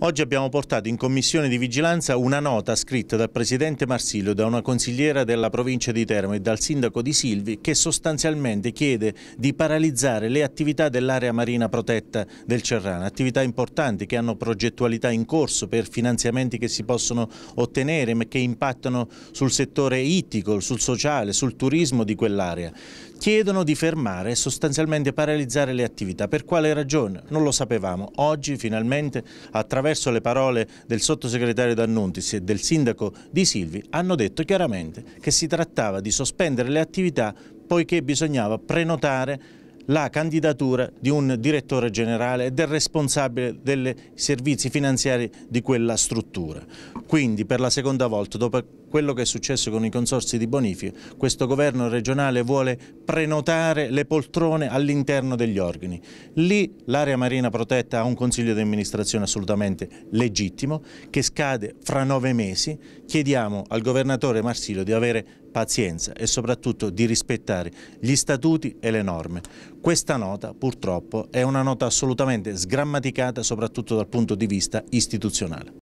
Oggi abbiamo portato in commissione di vigilanza una nota scritta dal presidente Marsilio, da una consigliera della provincia di Teramo e dal sindaco di Silvi che sostanzialmente chiede di paralizzare le attività dell'area marina protetta del Cerrano, attività importanti che hanno progettualità in corso per finanziamenti che si possono ottenere ma che impattano sul settore ittico, sul sociale, sul turismo di quell'area. Chiedono di fermare e sostanzialmente paralizzare le attività. Per quale ragione? Non lo sapevamo. Oggi finalmente a attraverso le parole del sottosegretario D'Annuntis e del sindaco Di Silvi, hanno detto chiaramente che si trattava di sospendere le attività poiché bisognava prenotare la candidatura di un direttore generale e del responsabile dei servizi finanziari di quella struttura. Quindi per la seconda volta, dopo quello che è successo con i consorsi di bonifica. Questo governo regionale vuole prenotare le poltrone all'interno degli organi. Lì l'area marina protetta ha un consiglio di amministrazione assolutamente legittimo che scade fra nove mesi. Chiediamo al governatore Marsilio di avere pazienza e soprattutto di rispettare gli statuti e le norme. Questa nota purtroppo è una nota assolutamente sgrammaticata soprattutto dal punto di vista istituzionale.